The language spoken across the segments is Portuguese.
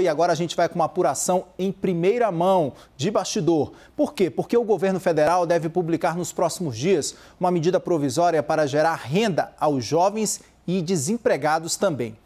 E agora a gente vai com uma apuração em primeira mão, de bastidor. Por quê? Porque o governo federal deve publicar nos próximos dias uma medida provisória para gerar renda aos jovens e desempregados também.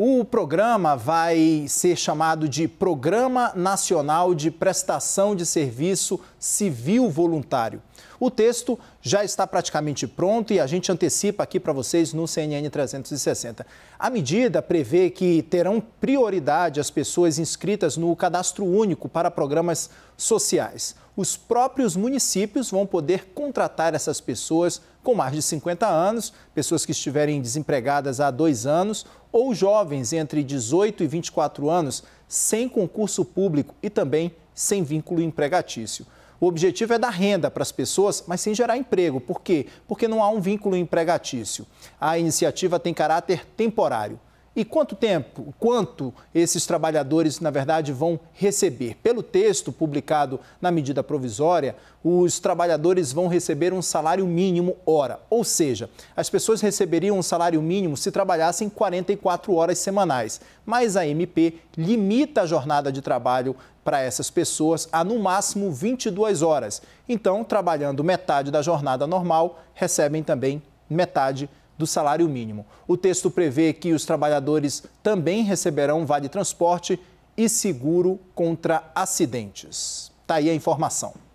O programa vai ser chamado de Programa Nacional de Prestação de Serviço Civil Voluntário. O texto já está praticamente pronto e a gente antecipa aqui para vocês no CNN 360. A medida prevê que terão prioridade as pessoas inscritas no cadastro único para programas sociais os próprios municípios vão poder contratar essas pessoas com mais de 50 anos, pessoas que estiverem desempregadas há dois anos ou jovens entre 18 e 24 anos, sem concurso público e também sem vínculo empregatício. O objetivo é dar renda para as pessoas, mas sem gerar emprego. Por quê? Porque não há um vínculo empregatício. A iniciativa tem caráter temporário. E quanto tempo, quanto esses trabalhadores, na verdade, vão receber? Pelo texto publicado na medida provisória, os trabalhadores vão receber um salário mínimo hora, ou seja, as pessoas receberiam um salário mínimo se trabalhassem 44 horas semanais. Mas a MP limita a jornada de trabalho para essas pessoas a no máximo 22 horas. Então, trabalhando metade da jornada normal, recebem também metade do salário mínimo. O texto prevê que os trabalhadores também receberão vale transporte e seguro contra acidentes. Está aí a informação.